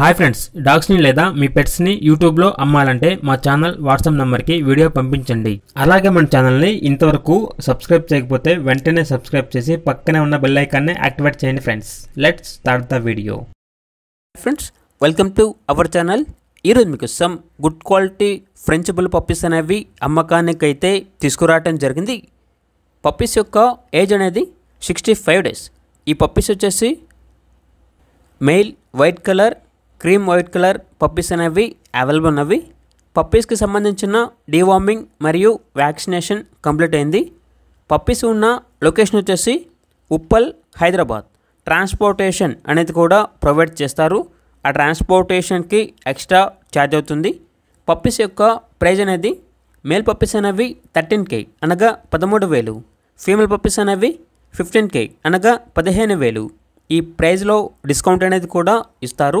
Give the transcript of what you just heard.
hi friends డాగ్స్ని లేదా మీ పెట్స్ని యూట్యూబ్లో అమ్మాలంటే మా ఛానల్ వాట్సాప్ నెంబర్కి వీడియో పంపించండి అలాగే మన ఛానల్ని ఇంతవరకు సబ్స్క్రైబ్ చేయకపోతే వెంటనే సబ్స్క్రైబ్ చేసి పక్కనే ఉన్న బెల్ ఐకాన్ని యాక్టివేట్ చేయండి friends let's start the video friends welcome to our channel ఈరోజు మీకు some good quality French bull puppies అనేవి అమ్మకానికి అయితే తీసుకురావటం జరిగింది పప్పీస్ యొక్క ఏజ్ అనేది సిక్స్టీ ఫైవ్ డేస్ ఈ పప్పీస్ వచ్చేసి male white colour cream white colour puppies అనేవి అవైలబుల్ ఉన్నవి పప్పీస్కి సంబంధించిన డీవార్మింగ్ మరియు వ్యాక్సినేషన్ కంప్లీట్ అయింది పప్పీస్ ఉన్న లొకేషన్ వచ్చేసి ఉప్పల్ హైదరాబాద్ ట్రాన్స్పోర్టేషన్ అనేది కూడా ప్రొవైడ్ చేస్తారు ఆ ట్రాన్స్పోర్టేషన్కి ఎక్స్ట్రా ఛార్జ్ అవుతుంది పప్పీస్ యొక్క ప్రైజ్ అనేది మేల్ పప్పీస్ అనేవి థర్టీన్ కే అనగా పదమూడు వేలు ఫీమేల్ పప్పీస్ అనేవి ఫిఫ్టీన్ కే అనగా పదిహేను వేలు ఈ ప్రైజ్లో డిస్కౌంట్ అనేది కూడా ఇస్తారు